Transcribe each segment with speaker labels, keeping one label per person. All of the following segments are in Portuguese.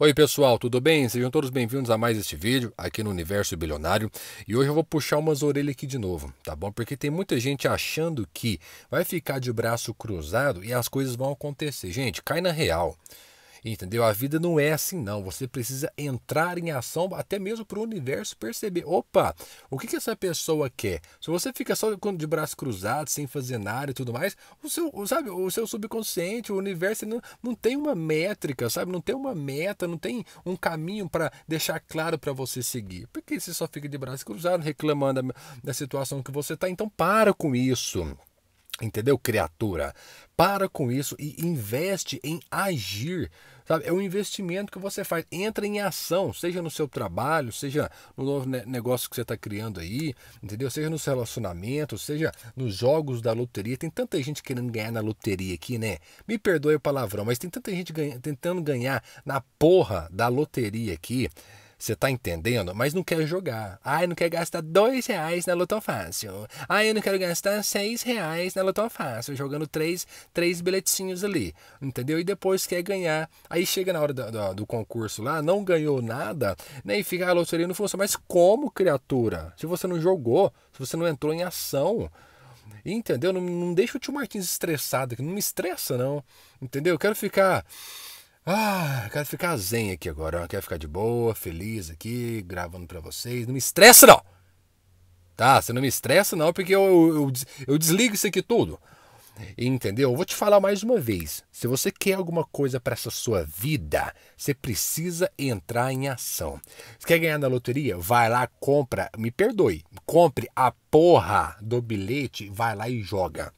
Speaker 1: Oi pessoal, tudo bem? Sejam todos bem-vindos a mais este vídeo aqui no Universo Bilionário e hoje eu vou puxar umas orelhas aqui de novo, tá bom? Porque tem muita gente achando que vai ficar de braço cruzado e as coisas vão acontecer. Gente, cai na real. Entendeu? A vida não é assim, não. Você precisa entrar em ação, até mesmo para o universo perceber. Opa, o que, que essa pessoa quer? Se você fica só de braço cruzado, sem fazer nada e tudo mais, o seu, sabe, o seu subconsciente, o universo não, não tem uma métrica, sabe? Não tem uma meta, não tem um caminho para deixar claro para você seguir. Porque você só fica de braço cruzado, reclamando da, da situação que você está. Então para com isso. Entendeu, criatura? Para com isso e investe em agir. Sabe? É um investimento que você faz. Entra em ação, seja no seu trabalho, seja no novo negócio que você está criando aí, entendeu? Seja nos relacionamentos, seja nos jogos da loteria. Tem tanta gente querendo ganhar na loteria aqui, né? Me perdoe o palavrão, mas tem tanta gente ganha, tentando ganhar na porra da loteria aqui. Você tá entendendo? Mas não quer jogar. Ai, não quer gastar dois reais na Lotofácil. Ai, eu não quero gastar seis reais na Lotofácil, jogando três, três bilhetinhos ali. Entendeu? E depois quer ganhar. Aí chega na hora do, do, do concurso lá, não ganhou nada, nem né? fica ah, a loteria não funciona. Mas como, criatura? Se você não jogou, se você não entrou em ação, Entendeu? Não, não deixa o tio Martins estressado, que não me estressa, não. Entendeu? Eu quero ficar ah, quero ficar zen aqui agora. quero ficar de boa, feliz aqui, gravando para vocês. Não me estressa, não! Tá? Você não me estressa, não, porque eu, eu, eu desligo isso aqui tudo. Entendeu? Eu vou te falar mais uma vez. Se você quer alguma coisa para essa sua vida, você precisa entrar em ação. Você quer ganhar na loteria? Vai lá, compra. Me perdoe. Compre a porra do bilhete, vai lá e joga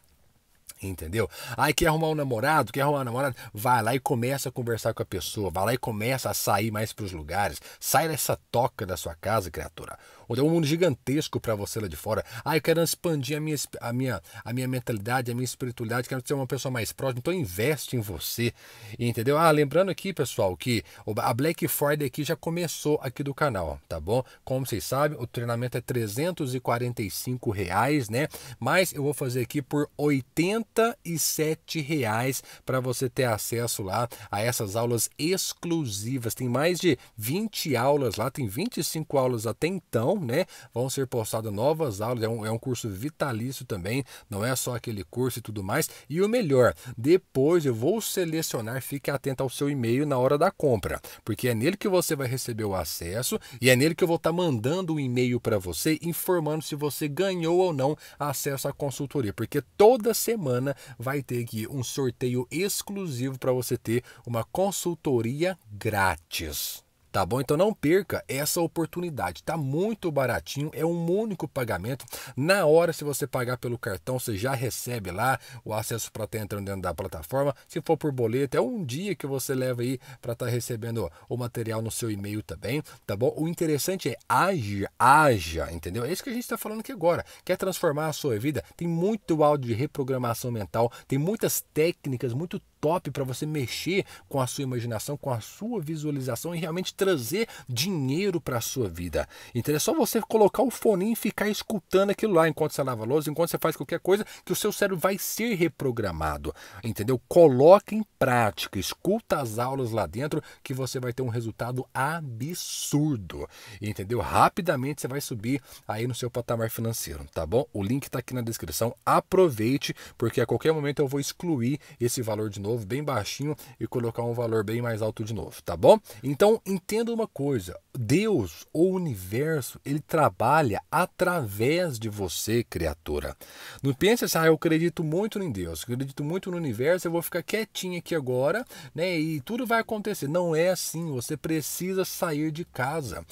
Speaker 1: entendeu? Aí quer arrumar um namorado, quer arrumar um namorado, vai lá e começa a conversar com a pessoa, vai lá e começa a sair mais para os lugares, sai dessa toca da sua casa, criatura ou é um mundo gigantesco para você lá de fora. Ah, eu quero expandir a minha, a minha, a minha mentalidade, a minha espiritualidade, quero ser uma pessoa mais próxima, então investe em você, entendeu? Ah, lembrando aqui, pessoal, que a Black Friday aqui já começou aqui do canal, tá bom? Como vocês sabem, o treinamento é 345 reais, né? Mas eu vou fazer aqui por 87 reais para você ter acesso lá a essas aulas exclusivas. Tem mais de 20 aulas lá, tem 25 aulas até então, né? Vão ser postadas novas aulas, é um, é um curso vitalício também, não é só aquele curso e tudo mais. E o melhor, depois eu vou selecionar, fique atento ao seu e-mail na hora da compra, porque é nele que você vai receber o acesso e é nele que eu vou estar tá mandando um e-mail para você informando se você ganhou ou não acesso à consultoria, porque toda semana vai ter aqui um sorteio exclusivo para você ter uma consultoria grátis. Tá bom? Então não perca essa oportunidade. Tá muito baratinho, é um único pagamento. Na hora, se você pagar pelo cartão, você já recebe lá o acesso para estar tá entrando dentro da plataforma. Se for por boleto, é um dia que você leva aí para estar tá recebendo o material no seu e-mail também, tá bom? O interessante é agir, haja, entendeu? É isso que a gente está falando aqui agora. Quer transformar a sua vida? Tem muito áudio de reprogramação mental, tem muitas técnicas, muito top para você mexer com a sua imaginação, com a sua visualização e realmente trazer dinheiro para a sua vida. Então é só você colocar o fone e ficar escutando aquilo lá enquanto você lava louça, enquanto você faz qualquer coisa, que o seu cérebro vai ser reprogramado. Entendeu? Coloque em prática, escuta as aulas lá dentro que você vai ter um resultado absurdo. Entendeu? Rapidamente você vai subir aí no seu patamar financeiro, tá bom? O link está aqui na descrição. Aproveite, porque a qualquer momento eu vou excluir esse valor de novo novo, bem baixinho, e colocar um valor bem mais alto de novo, tá bom? Então entenda uma coisa: Deus ou universo, ele trabalha através de você, criatura. Não pense assim, ah, eu acredito muito em Deus, acredito muito no universo, eu vou ficar quietinho aqui agora, né? E tudo vai acontecer. Não é assim, você precisa sair de casa.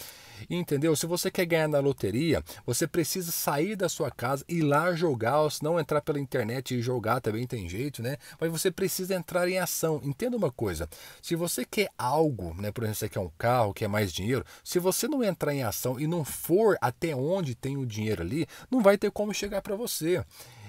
Speaker 1: Entendeu? Se você quer ganhar na loteria, você precisa sair da sua casa e lá jogar, ou se não entrar pela internet e jogar também tem jeito, né? Mas você precisa entrar em ação. Entenda uma coisa: se você quer algo, né? Por exemplo, você quer um carro, quer mais dinheiro, se você não entrar em ação e não for até onde tem o dinheiro ali, não vai ter como chegar para você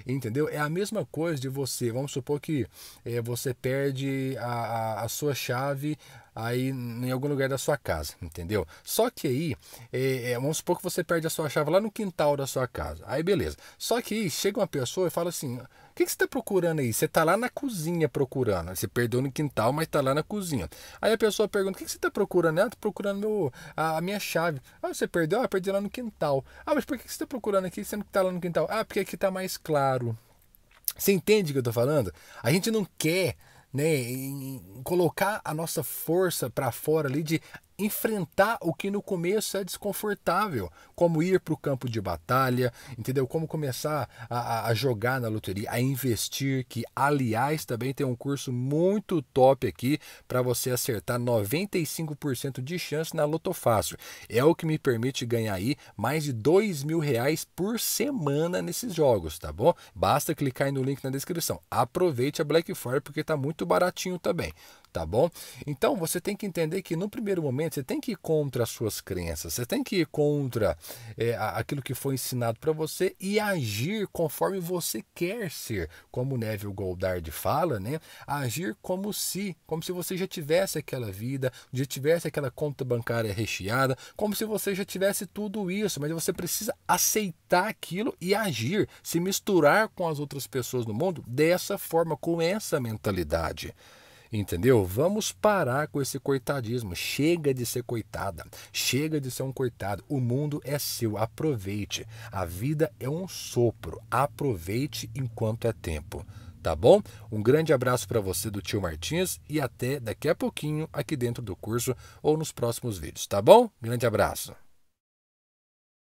Speaker 1: entendeu? É a mesma coisa de você, vamos supor que é, você perde a, a, a sua chave aí em algum lugar da sua casa, entendeu? Só que aí, é, é, vamos supor que você perde a sua chave lá no quintal da sua casa. Aí beleza. Só que aí chega uma pessoa e fala assim: o que, que você está procurando aí? Você está lá na cozinha procurando. Você perdeu no quintal, mas está lá na cozinha. Aí a pessoa pergunta: o que, que você está procurando? Ah, estou procurando meu, a, a, minha chave. Ah, você perdeu? Ah, perdi lá no quintal. Ah, mas por que, que você está procurando aqui sendo que está lá no quintal? Ah, porque aqui está mais claro. Você entende o que eu estou falando? A gente não quer né, em colocar a nossa força para fora ali de enfrentar o que no começo é desconfortável, como ir para o campo de batalha, entendeu? Como começar a, a, jogar na loteria, a investir, que aliás também tem um curso muito top aqui para você acertar 95% de chance na Loto Fácil. É o que me permite ganhar aí mais de dois mil reais por semana nesses jogos, tá bom? Basta clicar aí no link na descrição. Aproveite a Black Friday porque está muito baratinho também tá bom? Então você tem que entender que no primeiro momento você tem que ir contra as suas crenças, você tem que ir contra é, aquilo que foi ensinado para você e agir conforme você quer ser, como Neville Goldard fala, né? Agir como se, como se você já tivesse aquela vida, já tivesse aquela conta bancária recheada, como se você já tivesse tudo isso, mas você precisa aceitar aquilo e agir, se misturar com as outras pessoas no mundo dessa forma, com essa mentalidade. Entendeu? Vamos parar com esse coitadismo. Chega de ser coitada. Chega de ser um coitado. O mundo é seu. Aproveite. A vida é um sopro. Aproveite enquanto é tempo. Tá bom? Um grande abraço para você do tio Martins e até daqui a pouquinho aqui dentro do curso ou nos próximos vídeos, tá bom? Grande abraço.